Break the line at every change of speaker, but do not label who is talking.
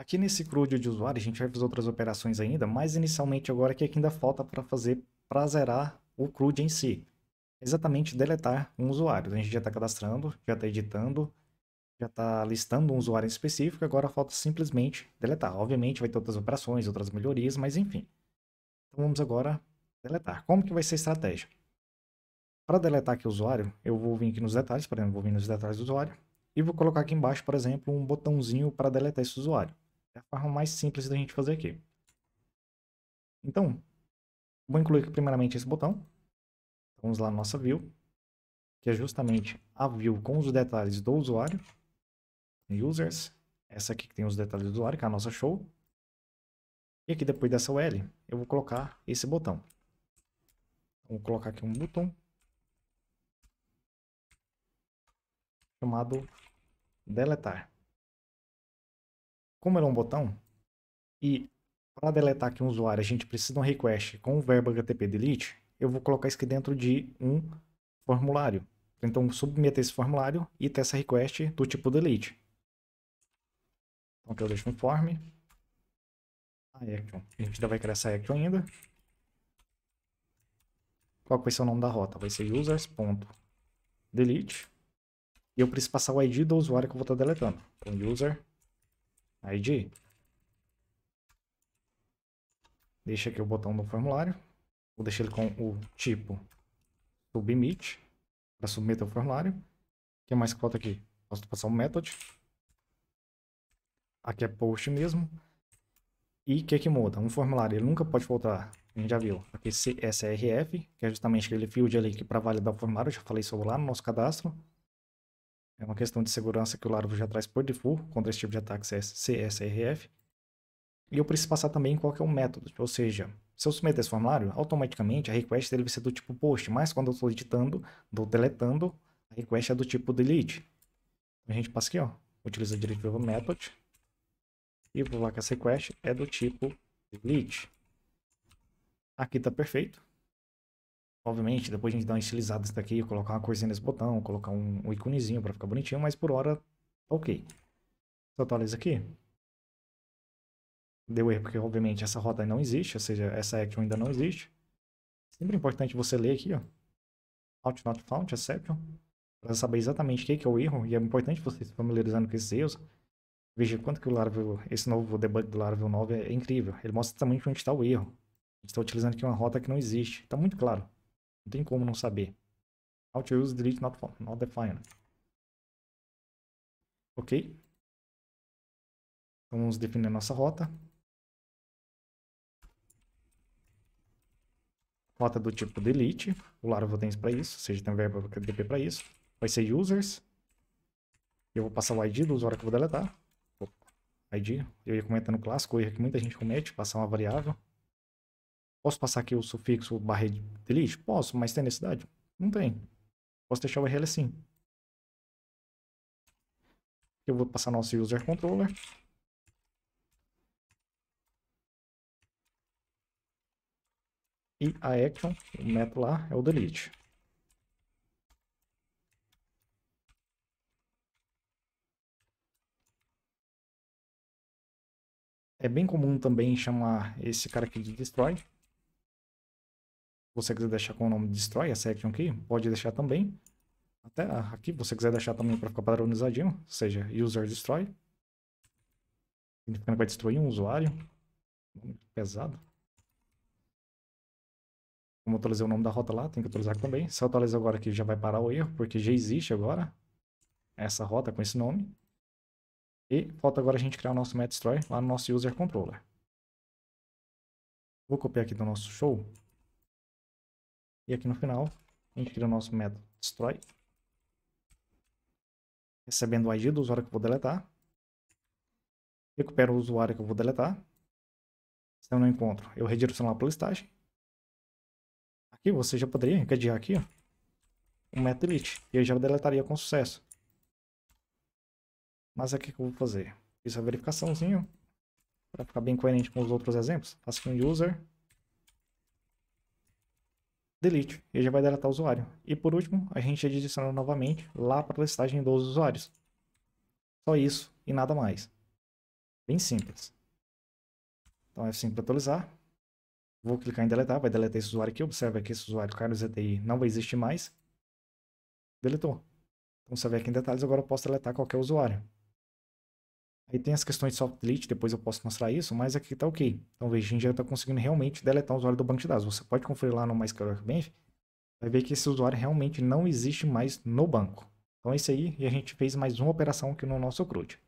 Aqui nesse CRUD de usuário, a gente vai fazer outras operações ainda, mas inicialmente agora o é que ainda falta para fazer para zerar o CRUD em si? Exatamente deletar um usuário. A gente já está cadastrando, já está editando, já está listando um usuário em específico, agora falta simplesmente deletar. Obviamente vai ter outras operações, outras melhorias, mas enfim. Então vamos agora deletar. Como que vai ser a estratégia? Para deletar aqui o usuário, eu vou vir aqui nos detalhes, por exemplo, vou vir nos detalhes do usuário, e vou colocar aqui embaixo, por exemplo, um botãozinho para deletar esse usuário. É a forma mais simples da gente fazer aqui. Então, vou incluir primeiramente esse botão. Vamos lá na nossa view, que é justamente a view com os detalhes do usuário. Users, essa aqui que tem os detalhes do usuário, que é a nossa show. E aqui depois dessa UL, eu vou colocar esse botão. Vou colocar aqui um botão chamado deletar. Como ele é um botão, e para deletar aqui um usuário, a gente precisa de um request com o verbo HTTP delete, eu vou colocar isso aqui dentro de um formulário. Então, submeter esse formulário e ter essa request do tipo delete. Então, aqui eu deixo um form. A ah, é action. A gente ainda vai criar essa action ainda. Qual vai ser o nome da rota? Vai ser users.delete. E eu preciso passar o ID do usuário que eu vou estar deletando. Então, user ID. Deixa aqui o botão do formulário. Vou deixar ele com o tipo submit, para submeter o formulário. O que mais que falta aqui? Posso passar um method. Aqui é post mesmo. E o que é que muda? Um formulário, ele nunca pode voltar. A gente já viu. Aqui CSRF, que é justamente aquele field ali que para validar o formulário, eu já falei sobre lá no nosso cadastro. É uma questão de segurança que o Laravel já traz por default contra esse tipo de ataques CSRF. E eu preciso passar também qual é o método, ou seja, se eu submeter esse formulário, automaticamente a request dele vai ser do tipo post, mas quando eu estou editando, estou deletando, a request é do tipo delete. A gente passa aqui, ó, utiliza a diretiva method, e vou lá que essa request é do tipo delete. Aqui está perfeito. Obviamente, depois a gente dá uma estilizada nisso daqui, colocar uma corzinha nesse botão, colocar um, um íconezinho para ficar bonitinho, mas por hora, ok. Só atualiza tá aqui. Deu erro, porque obviamente essa rota não existe, ou seja, essa action ainda não existe. Sempre importante você ler aqui, ó. Out not found, exception. Para saber exatamente o que é o erro, e é importante você se familiarizando com esses erros. Veja quanto que o Laravel, esse novo debug do Laravel 9 é incrível. Ele mostra exatamente onde está o erro. A gente está utilizando aqui uma rota que não existe. Está muito claro. Não tem como não saber. How to use delete not, not defined. Ok. Então, vamos definir nossa rota. Rota do tipo delete. O Laravel tem isso para isso. Ou seja, tem um verbo é dp para isso. Vai ser users. Eu vou passar o id do usuário que eu vou deletar. Opa. ID. Eu ia comentando no clássico, erro que muita gente comete, passar uma variável. Posso passar aqui o sufixo barre delete? Posso, mas tem necessidade? Não tem. Posso deixar o URL assim. Eu vou passar nosso user controller. E a action, o método lá, é o delete. É bem comum também chamar esse cara aqui de destroy você quiser deixar com o nome Destroy, a section aqui, pode deixar também. Até aqui, você quiser deixar também para ficar padronizadinho, seja User Destroy. Significando que vai destruir um usuário. Pesado. Como eu atualizei o nome da rota lá, tem que atualizar também. Se eu atualizar agora aqui, já vai parar o erro, porque já existe agora essa rota com esse nome. E falta agora a gente criar o nosso MetaDestroy lá no nosso User Controller. Vou copiar aqui do nosso show e aqui no final, a gente cria o nosso método destroy Recebendo o ID do usuário que eu vou deletar. Recupero o usuário que eu vou deletar. Se eu não encontro, eu redireciono lá para a listagem. Aqui você já poderia encadear aqui, ó, o método delete. E eu já deletaria com sucesso. Mas aqui que eu vou fazer? Fiz a verificaçãozinha para ficar bem coerente com os outros exemplos. Faço aqui um user delete, e já vai deletar o usuário. E por último, a gente adiciona novamente lá para a listagem dos usuários. Só isso e nada mais. Bem simples. Então é simples atualizar. Vou clicar em deletar, vai deletar esse usuário aqui. Observa que esse usuário Carlos ZTI não vai existir mais. Deletou. Então você vê aqui em detalhes, agora eu posso deletar qualquer usuário. Aí tem as questões de soft delete, depois eu posso mostrar isso, mas aqui tá ok. Então veja, a gente já está conseguindo realmente deletar o usuário do banco de dados. Você pode conferir lá no MySQL Workbench, vai ver que esse usuário realmente não existe mais no banco. Então é isso aí, e a gente fez mais uma operação aqui no nosso CRUD.